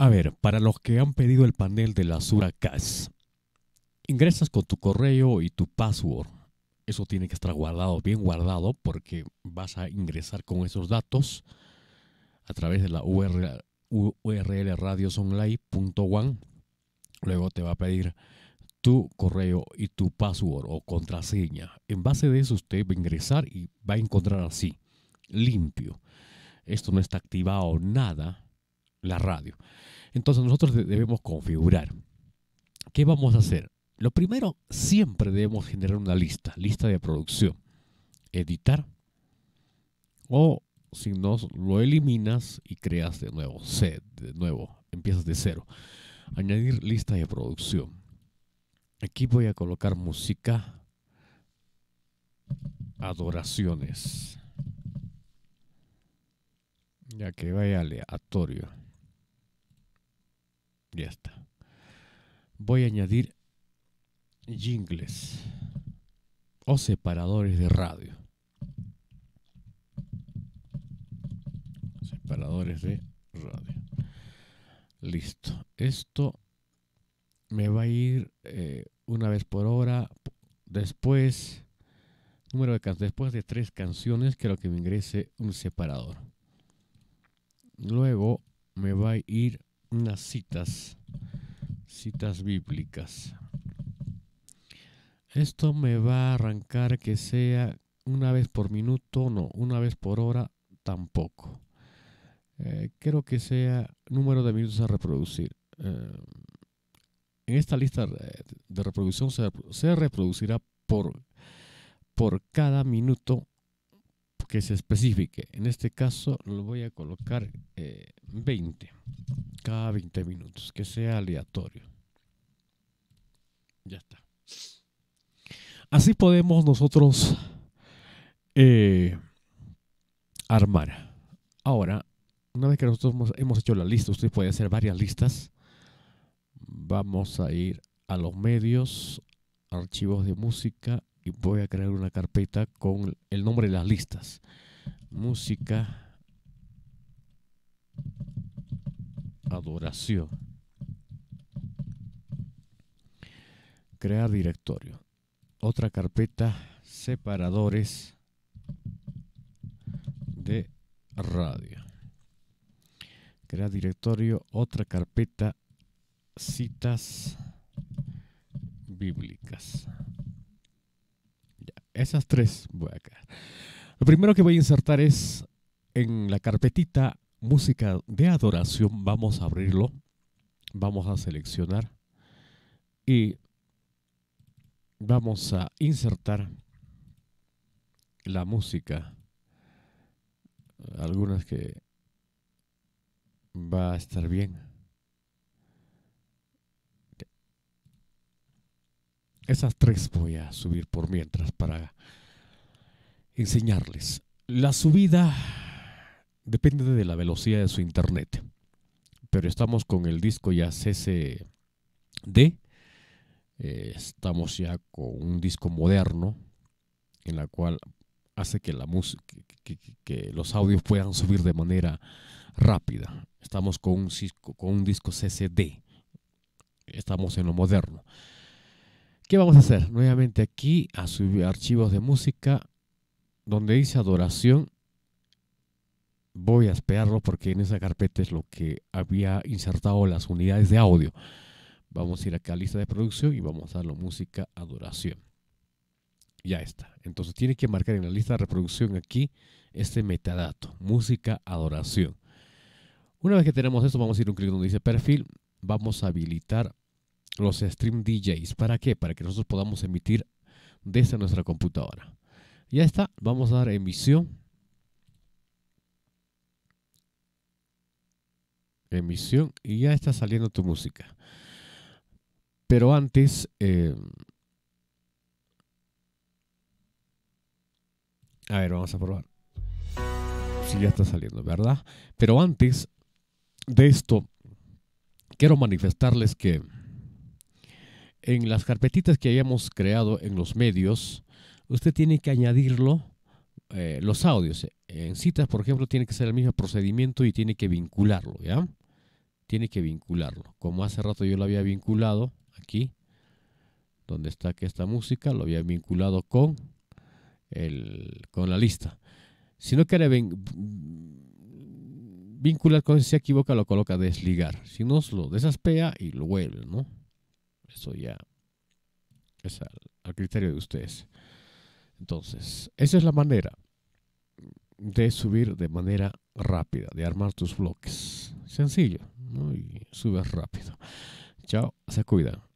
A ver, para los que han pedido el panel de la Sura Cash, ingresas con tu correo y tu password. Eso tiene que estar guardado, bien guardado, porque vas a ingresar con esos datos a través de la URL, URL Luego te va a pedir tu correo y tu password o contraseña. En base de eso usted va a ingresar y va a encontrar así, limpio. Esto no está activado nada la radio. Entonces nosotros debemos configurar. ¿Qué vamos a hacer? Lo primero, siempre debemos generar una lista, lista de producción. Editar. O si no, lo eliminas y creas de nuevo, set, de nuevo, empiezas de cero. Añadir lista de producción. Aquí voy a colocar música. Adoraciones. Ya que vaya aleatorio. Ya está. Voy a añadir jingles o separadores de radio. Separadores de radio. Listo. Esto me va a ir eh, una vez por hora. Después, número de después de tres canciones, quiero que me ingrese un separador. Luego me va a ir unas citas, citas bíblicas. Esto me va a arrancar que sea una vez por minuto, no, una vez por hora tampoco. creo eh, que sea número de minutos a reproducir. Eh, en esta lista de reproducción se, se reproducirá por, por cada minuto que se especifique. En este caso lo voy a colocar 20, eh, cada 20 minutos, que sea aleatorio. Ya está. Así podemos nosotros eh, armar. Ahora, una vez que nosotros hemos hecho la lista, usted puede hacer varias listas. Vamos a ir a los medios, archivos de música, voy a crear una carpeta con el nombre de las listas. Música. Adoración. Crear directorio. Otra carpeta. Separadores de radio. Crear directorio. Otra carpeta. Citas bíblicas. Esas tres voy acá. Lo primero que voy a insertar es en la carpetita música de adoración. Vamos a abrirlo. Vamos a seleccionar. Y vamos a insertar la música. Algunas que va a estar bien. Esas tres voy a subir por mientras para enseñarles. La subida depende de la velocidad de su internet. Pero estamos con el disco ya CCD. Eh, estamos ya con un disco moderno en la cual hace que, la que, los audios puedan subir de manera rápida. Estamos con un, con un disco CCD. Estamos en lo moderno. ¿Qué vamos a hacer? Nuevamente aquí a subir archivos de música donde dice adoración. Voy a esperarlo porque en esa carpeta es lo que había insertado las unidades de audio. Vamos a ir acá a lista de producción y vamos a darlo música adoración. Ya está. Entonces tiene que marcar en la lista de reproducción aquí este metadato, música adoración. Una vez que tenemos esto, vamos a ir un clic donde dice perfil. Vamos a habilitar los stream DJs. ¿Para qué? Para que nosotros podamos emitir desde nuestra computadora. Ya está, vamos a dar emisión. Emisión y ya está saliendo tu música. Pero antes, eh, a ver, vamos a probar. Si sí, ya está saliendo, ¿verdad? Pero antes de esto, quiero manifestarles que en las carpetitas que habíamos creado en los medios, usted tiene que añadirlo, eh, los audios. En citas, por ejemplo, tiene que ser el mismo procedimiento y tiene que vincularlo, ¿ya? Tiene que vincularlo. Como hace rato yo lo había vinculado, aquí, donde está que esta música, lo había vinculado con, con la lista. Si no quiere vincular con se equivoca, lo coloca desligar. Si no, lo desaspea y lo vuelve, ¿no? Eso ya es al, criterio de ustedes. Entonces, esa es la manera de subir de manera rápida, de armar tus bloques. Sencillo, ¿no? Y subes rápido. Chao, se cuidan.